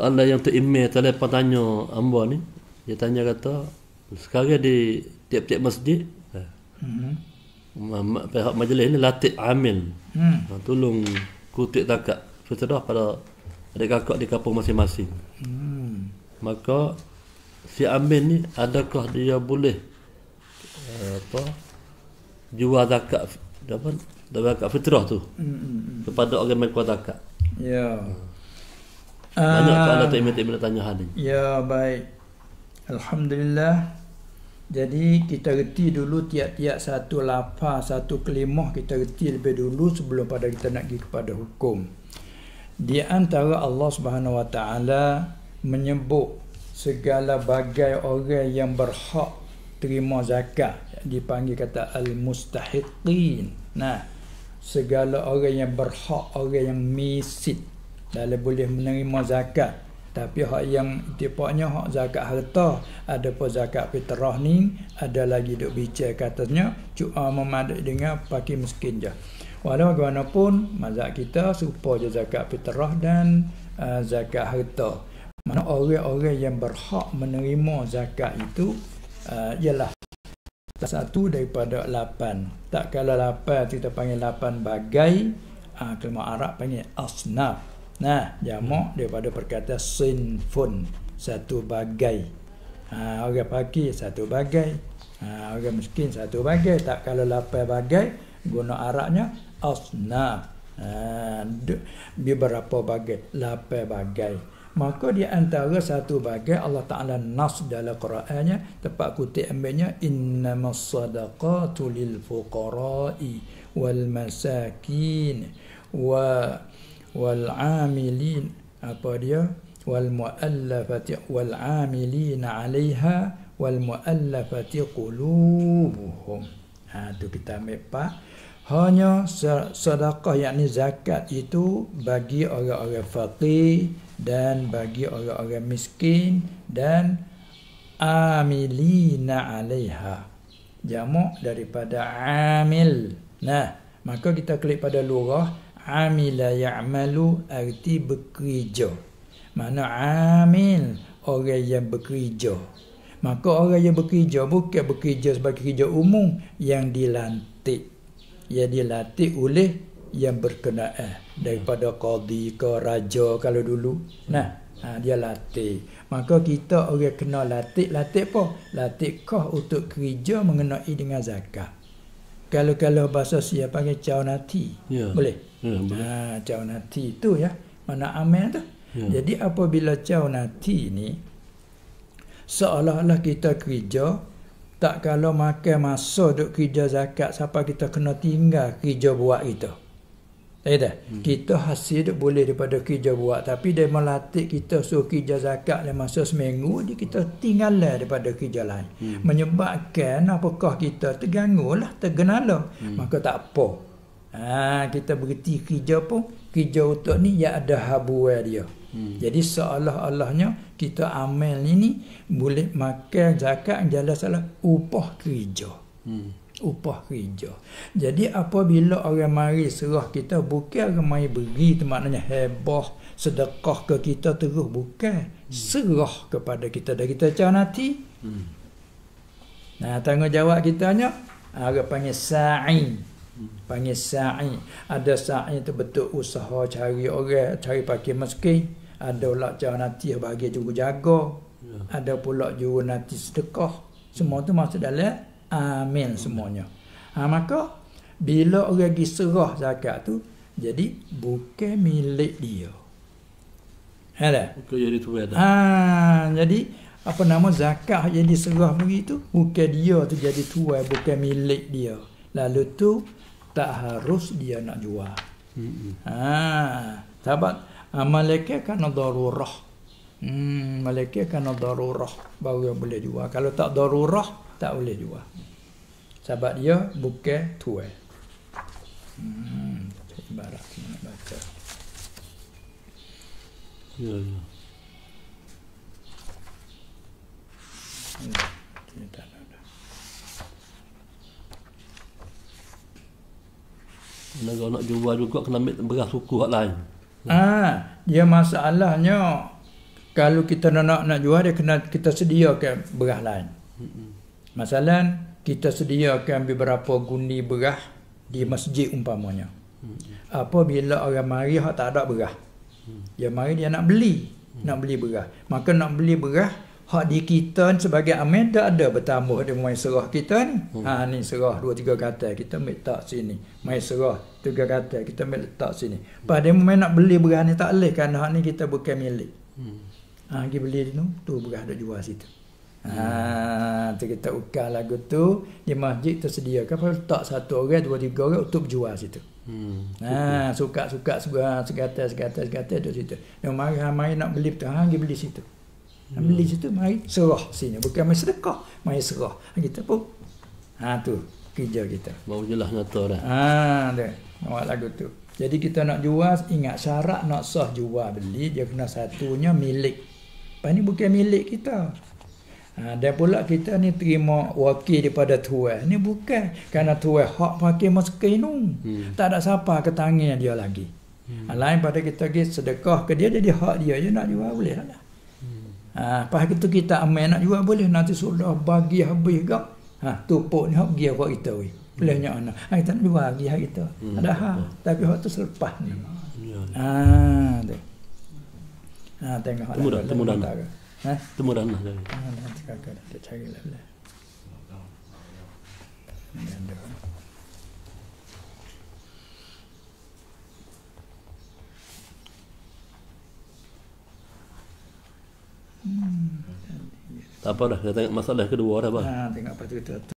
Allah yang terima telepon tanya hamba ni. Dia tanya kata, sekarang di tiap-tiap masjid, hmm. pihak majlis ni latih amin. Hmm. Ha, tolong kutik takak. Sudah pada adik kakak di kampung masing-masing. Hmm. Maka si amin ni adakah dia boleh eh, apa jual zakat dapat dapat fitrah tu hmm, hmm, hmm. kepada orang yang kuat zakat ya yeah. Ha. Banyak soalan uh, tu Imam Tim tanya hal ini. Ya, baik. Alhamdulillah. Jadi kita reti dulu tiap-tiap satu lapar, satu kelimah kita reti lebih dulu sebelum pada kita nak pergi kepada hukum. Di antara Allah Subhanahu Wa Taala menyebut segala bagai orang yang berhak terima zakat dipanggil kata al-mustahiqin. Nah, segala orang yang berhak, orang yang misit dalam boleh menerima zakat tapi hak yang tipaknya hak zakat harta ada pun zakat fitrah ni ada lagi duk bicara katanya cuma memadai dengan pakai miskin je walau bagaimanapun mazhab kita serupa je zakat fitrah dan uh, zakat harta mana orang-orang yang berhak menerima zakat itu uh, ialah satu daripada lapan tak kalah lapan kita panggil lapan bagai uh, kelima Arab panggil asnaf Nah, jamak daripada perkataan sinfun satu bagai. Ha, orang pagi satu bagai. Ha, orang miskin satu bagai. Tak kalau lapai bagai, guna araknya asna. Ha, beberapa bagai, lapai bagai. Maka di antara satu bagai Allah Ta'ala nas dalam Qur'annya Tempat kutip ambilnya Innama sadaqatu lil fuqara'i wal masakin Wa wal amilin apa dia wal muallafati wal amilin 'alaiha wal muallafati qulubuhum ha tu kita ambil pak hanya sedekah yakni zakat itu bagi orang-orang fakir dan bagi orang-orang miskin dan amilina 'alaiha jamak daripada amil nah maka kita klik pada lurah amila ya'malu arti bekerja. Mana amil orang yang bekerja. Maka orang yang bekerja bukan bekerja sebagai kerja umum yang dilantik. Yang dilantik oleh yang berkenaan daripada qadi ke raja kalau dulu. Nah, ha, dia latih. Maka kita orang kena latih, latih apa? Latih kah untuk kerja mengenai dengan zakat. Kalau-kalau bahasa siapa panggil caw nanti. Ya. Boleh. Ha, ha cau nati tu ya. Mana amal tu? Ha. Jadi apabila cau nati ni seolah-olah kita kerja tak kalau makan masa duk kerja zakat siapa kita kena tinggal kerja buat kita. Tak ya tak? Hmm. Kita hasil duk boleh daripada kerja buat tapi dia melatih kita suruh kerja zakat dalam masa seminggu dia kita tinggal lah daripada kerja lain. Hmm. Menyebabkan apakah kita terganggu lah, tergenala. Hmm. Maka tak apa ha, kita berhenti kerja pun kerja otak ni ya ada habuwa dia hmm. jadi seolah-olahnya kita amal ini boleh makan zakat jalan salah upah kerja hmm. upah kerja jadi apabila orang mari serah kita bukan orang mari beri itu maknanya heboh sedekah ke kita terus bukan hmm. serah kepada kita dah kita cakap nanti hmm. nah tanggungjawab kita hanya orang panggil sa'in Panggil sa'i. Ada sa'i itu betul usaha cari orang, cari pakai meski. Ada pula cara nanti bagi juga jaga. Ya. Ada pula juga nanti sedekah. Semua tu masuk dalam amin ah, semuanya. Ha, maka bila orang lagi serah zakat tu, jadi bukan milik dia. Ada? Bukan jadi tu ada. Ah, jadi apa nama zakat yang diserah begitu bukan dia tu jadi tuai bukan milik dia lalu tu tak harus dia nak jual. Hmm. Ha, sahabat ha, malaikat kena darurah. Hmm, malaikat kena darurah baru yang boleh jual. Kalau tak darurah, tak boleh jual. Sahabat dia bukan tuan. Hmm, ibarat baca. Ya, ya. kalau nak jual juga kena ambil beras suku hak lain. Ah, dia masalahnya kalau kita nak nak jual dia kena kita sediakan beras lain. Masalah kita sediakan beberapa gundi beras di masjid umpamanya. Apabila orang mari hak tak ada beras. Mm. Dia mari dia nak beli, mm. nak beli beras. Maka nak beli beras hak di kita sebagai amin tak ada bertambah di main serah kita ni. Hmm. Ha ni serah dua tiga kata kita ambil tak sini. Main serah tiga kata kita ambil letak sini. Pada hmm. nak beli berani tak boleh kerana hak ni kita bukan milik. Hmm. Ha pergi beli tu tu berah ada jual situ. Hmm. Ha kita ukar lagu tu di masjid tersedia kalau apa letak satu orang dua tiga orang untuk jual situ. Hmm. Ha suka-suka segala segala segala segala situ. Yang mari mari nak beli tu ha pergi beli situ. Hmm. Hmm. Beli situ mari serah sini bukan mai sedekah, mai serah. Ha, kita pun ha tu kerja kita. Mau jelah nyata dah. Ha tu. Awak lagu tu. Jadi kita nak jual ingat syarat nak sah jual beli dia kena satunya milik. Pas ni bukan milik kita. Ha, dan pula kita ni terima wakil daripada tuan. Ni bukan kerana tuan hak pakai masker ini. Hmm. Tak ada siapa ke tangan dia lagi. Hmm. Ha, lain pada kita pergi sedekah ke dia, jadi hak dia je nak jual boleh lah. Ha, lepas itu kita amai nak jual boleh. Nanti sudah bagi habis gak. Ha, tupuk ni hok gi kau kita we. Belahnya hmm. ana. Ai ha, tak dua gi hak kita. Hmm. Ada ha, tapi waktu tu selepas ni. Hmm. Ha, tu. Ha, tengok hok. Temudan, temudan. Ha? Ha, nanti kakak nak cari lah. Ya, ya. apa dah tengok masalah kedua dah apa ha tengok apa cerita